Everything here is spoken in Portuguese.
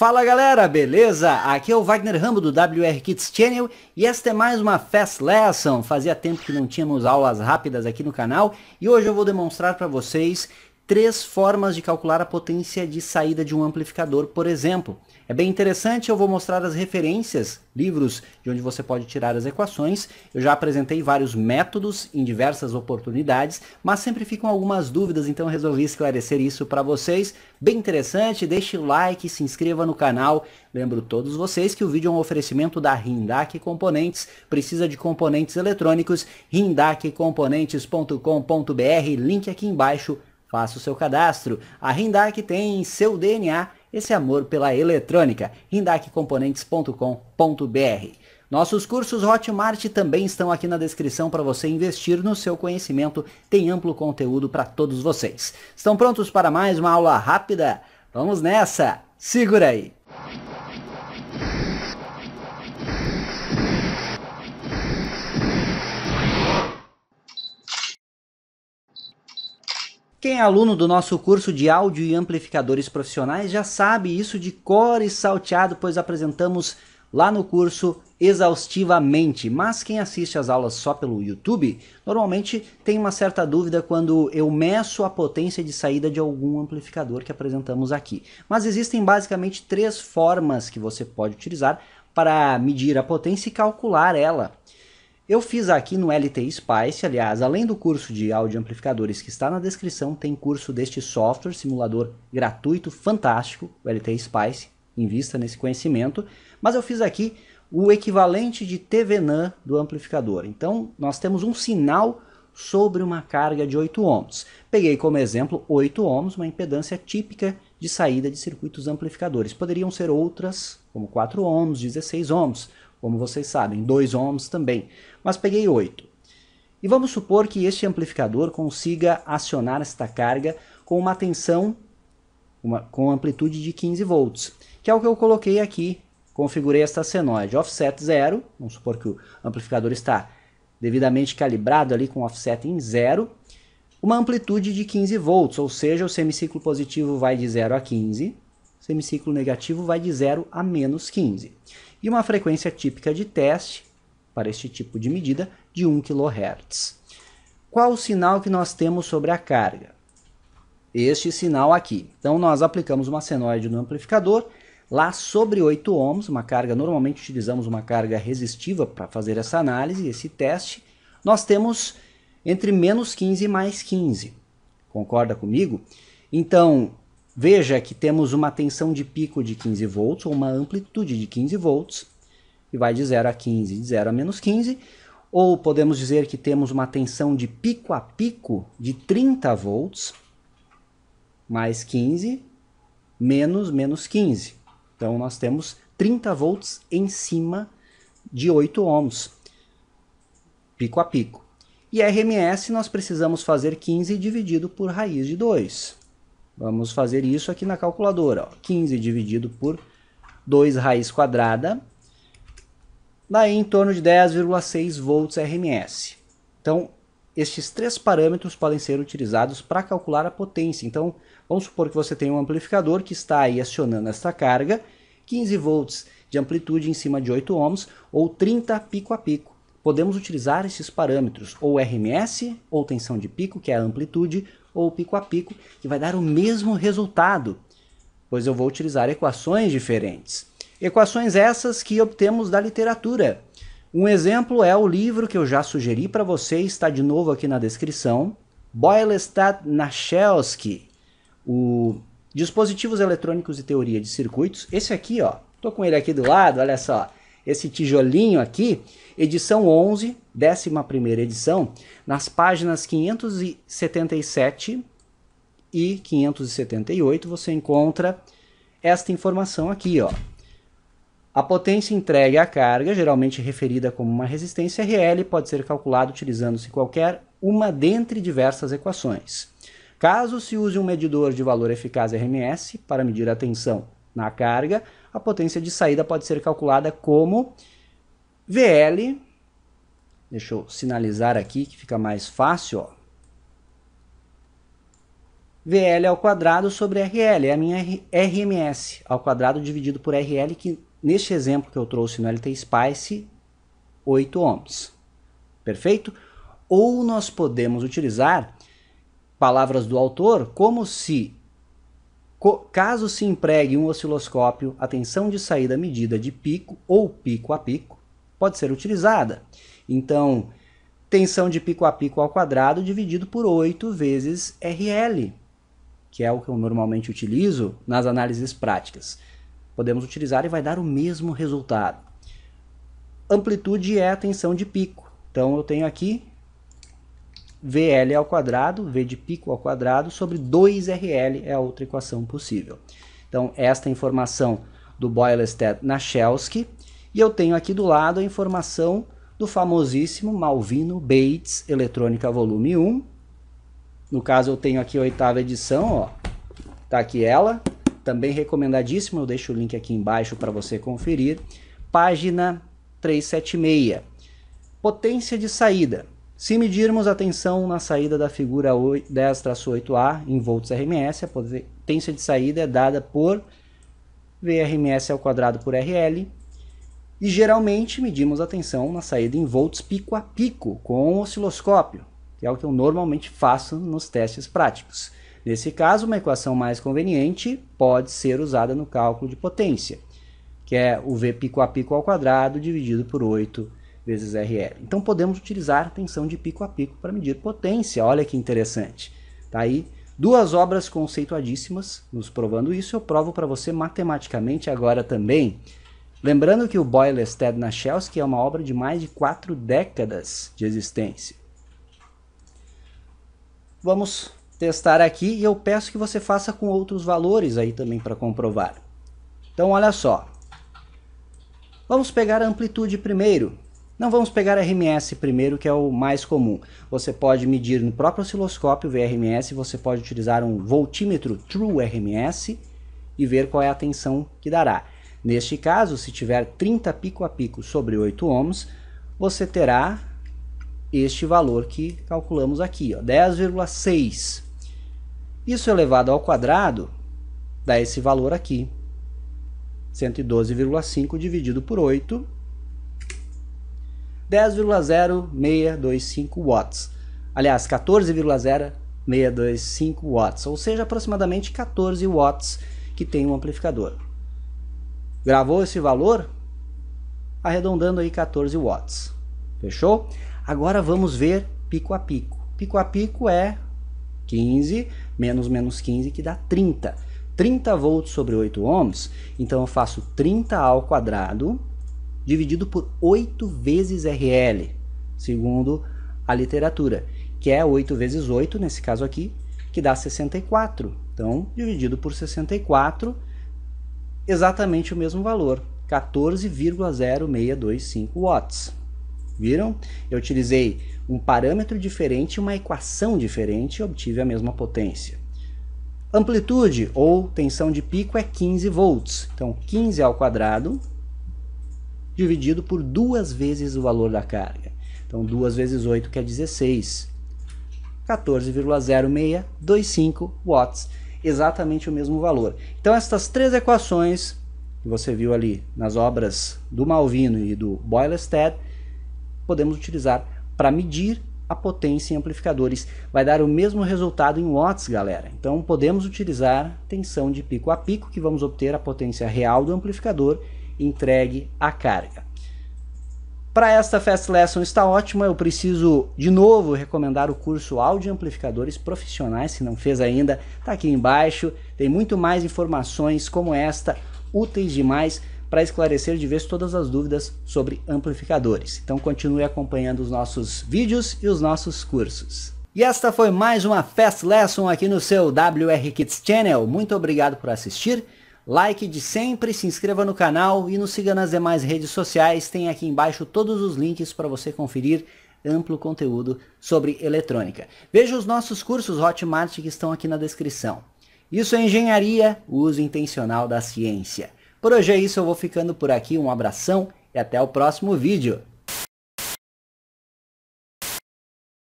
Fala galera, beleza? Aqui é o Wagner Rambo do WR Kids Channel e esta é mais uma Fast Lesson. Fazia tempo que não tínhamos aulas rápidas aqui no canal e hoje eu vou demonstrar para vocês três formas de calcular a potência de saída de um amplificador, por exemplo. É bem interessante, eu vou mostrar as referências, livros de onde você pode tirar as equações. Eu já apresentei vários métodos em diversas oportunidades, mas sempre ficam algumas dúvidas, então resolvi esclarecer isso para vocês. Bem interessante, deixe o like, se inscreva no canal. Lembro todos vocês que o vídeo é um oferecimento da Rindac Componentes. Precisa de componentes eletrônicos? rindacomponentes.com.br, link aqui embaixo Faça o seu cadastro. A Rindac tem em seu DNA esse amor pela eletrônica. rindacomponentes.com.br nossos cursos Hotmart também estão aqui na descrição para você investir no seu conhecimento. Tem amplo conteúdo para todos vocês. Estão prontos para mais uma aula rápida? Vamos nessa! Segura aí! Quem é aluno do nosso curso de áudio e amplificadores profissionais já sabe isso de cor e salteado, pois apresentamos lá no curso exaustivamente. Mas quem assiste as aulas só pelo YouTube, normalmente tem uma certa dúvida quando eu meço a potência de saída de algum amplificador que apresentamos aqui. Mas existem basicamente três formas que você pode utilizar para medir a potência e calcular ela. Eu fiz aqui no LT Spice, aliás, além do curso de áudio amplificadores que está na descrição, tem curso deste software, simulador gratuito, fantástico, o LT Spice, invista nesse conhecimento, mas eu fiz aqui o equivalente de TVNAN do amplificador. Então, nós temos um sinal sobre uma carga de 8 ohms. Peguei como exemplo 8 ohms, uma impedância típica de saída de circuitos amplificadores. Poderiam ser outras, como 4 ohms, 16 ohms, como vocês sabem, 2 ohms também, mas peguei 8. E vamos supor que este amplificador consiga acionar esta carga com uma tensão uma, com amplitude de 15 volts, que é o que eu coloquei aqui, configurei esta senoide, offset 0, vamos supor que o amplificador está devidamente calibrado ali com offset em 0, uma amplitude de 15 volts, ou seja, o semiciclo positivo vai de 0 a 15, semiciclo negativo vai de 0 a menos 15. E uma frequência típica de teste para este tipo de medida de 1 kHz. Qual o sinal que nós temos sobre a carga? Este sinal aqui. Então nós aplicamos uma senoide no amplificador, lá sobre 8 ohms, uma carga, normalmente utilizamos uma carga resistiva para fazer essa análise, esse teste, nós temos entre menos 15 e mais 15. Concorda comigo? Então, Veja que temos uma tensão de pico de 15 volts, ou uma amplitude de 15 volts, e vai de 0 a 15, de 0 a menos 15, ou podemos dizer que temos uma tensão de pico a pico de 30 volts, mais 15, menos menos 15. Então nós temos 30 volts em cima de 8 ohms, pico a pico. E RMS nós precisamos fazer 15 dividido por raiz de 2. Vamos fazer isso aqui na calculadora. Ó. 15 dividido por 2 raiz quadrada, daí em torno de 10,6 volts RMS. Então, estes três parâmetros podem ser utilizados para calcular a potência. Então, vamos supor que você tem um amplificador que está aí acionando esta carga, 15 volts de amplitude em cima de 8 ohms ou 30 pico a pico. Podemos utilizar esses parâmetros, ou RMS, ou tensão de pico, que é a amplitude, ou pico a pico, que vai dar o mesmo resultado, pois eu vou utilizar equações diferentes. Equações essas que obtemos da literatura. Um exemplo é o livro que eu já sugeri para você, está de novo aqui na descrição, Boylestad Nachelsky, o Dispositivos Eletrônicos e Teoria de Circuitos. Esse aqui, ó, tô com ele aqui do lado, olha só, esse tijolinho aqui, edição 11, 11ª edição, nas páginas 577 e 578, você encontra esta informação aqui, ó. A potência entregue à carga, geralmente referida como uma resistência RL, pode ser calculada utilizando-se qualquer uma dentre diversas equações. Caso se use um medidor de valor eficaz RMS para medir a tensão na carga, a potência de saída pode ser calculada como VL Deixa eu sinalizar aqui que fica mais fácil, ó. VL ao quadrado sobre RL, é a minha RMS ao quadrado dividido por RL, que neste exemplo que eu trouxe no LT Spice, 8 ohms. Perfeito? Ou nós podemos utilizar palavras do autor como se, caso se empregue um osciloscópio, a tensão de saída medida de pico ou pico a pico pode ser utilizada. Então, tensão de pico a pico ao quadrado dividido por 8 vezes RL, que é o que eu normalmente utilizo nas análises práticas. Podemos utilizar e vai dar o mesmo resultado. Amplitude é a tensão de pico. Então, eu tenho aqui VL ao quadrado, V de pico ao quadrado, sobre 2RL é a outra equação possível. Então, esta é informação do Boylested na E eu tenho aqui do lado a informação do famosíssimo Malvino Bates Eletrônica Volume 1. No caso, eu tenho aqui a oitava edição, ó. Tá aqui ela. Também recomendadíssimo, eu deixo o link aqui embaixo para você conferir. Página 376. Potência de saída. Se medirmos a tensão na saída da figura 10-8A em volts RMS, a potência de saída é dada por VRMS ao quadrado por RL e geralmente medimos a tensão na saída em volts pico a pico com um osciloscópio, que é o que eu normalmente faço nos testes práticos. Nesse caso, uma equação mais conveniente pode ser usada no cálculo de potência, que é o V pico a pico ao quadrado dividido por 8 vezes RL. Então podemos utilizar a tensão de pico a pico para medir potência. Olha que interessante. Tá aí duas obras conceituadíssimas nos provando isso. Eu provo para você matematicamente agora também. Lembrando que o Boilerstead na Chelsea é uma obra de mais de quatro décadas de existência. Vamos testar aqui e eu peço que você faça com outros valores aí também para comprovar. Então olha só. Vamos pegar a amplitude primeiro. Não vamos pegar a RMS primeiro, que é o mais comum. Você pode medir no próprio osciloscópio, ver RMS, você pode utilizar um voltímetro True RMS e ver qual é a tensão que dará. Neste caso, se tiver 30 pico a pico sobre 8 ohms, você terá este valor que calculamos aqui, 10,6. Isso elevado ao quadrado dá esse valor aqui, 112,5 dividido por 8, 10,0625 watts. Aliás, 14,0625 watts, ou seja, aproximadamente 14 watts que tem um amplificador. Gravou esse valor? Arredondando aí 14 watts. Fechou? Agora vamos ver pico a pico. Pico a pico é 15 menos menos 15 que dá 30. 30 volts sobre 8 ohms, então eu faço 30 ao quadrado dividido por 8 vezes RL, segundo a literatura, que é 8 vezes 8, nesse caso aqui, que dá 64. Então, dividido por 64 exatamente o mesmo valor, 14,0625 watts. Viram? Eu utilizei um parâmetro diferente, uma equação diferente e obtive a mesma potência. Amplitude ou tensão de pico é 15 volts. Então 15 ao quadrado dividido por duas vezes o valor da carga. Então 2 vezes 8 que é 16. 14,0625 watts exatamente o mesmo valor. Então, estas três equações que você viu ali nas obras do Malvino e do Boylestad, podemos utilizar para medir a potência em amplificadores. Vai dar o mesmo resultado em watts, galera. Então, podemos utilizar tensão de pico a pico, que vamos obter a potência real do amplificador entregue à carga. Para esta Fast Lesson está ótima, eu preciso de novo recomendar o curso Áudio Amplificadores Profissionais, se não fez ainda, está aqui embaixo, tem muito mais informações como esta, úteis demais para esclarecer de vez todas as dúvidas sobre amplificadores. Então continue acompanhando os nossos vídeos e os nossos cursos. E esta foi mais uma Fast Lesson aqui no seu WR Kids Channel. Muito obrigado por assistir like de sempre, se inscreva no canal e nos siga nas demais redes sociais. Tem aqui embaixo todos os links para você conferir amplo conteúdo sobre eletrônica. Veja os nossos cursos Hotmart que estão aqui na descrição. Isso é engenharia, uso intencional da ciência. Por hoje é isso, eu vou ficando por aqui. Um abração e até o próximo vídeo.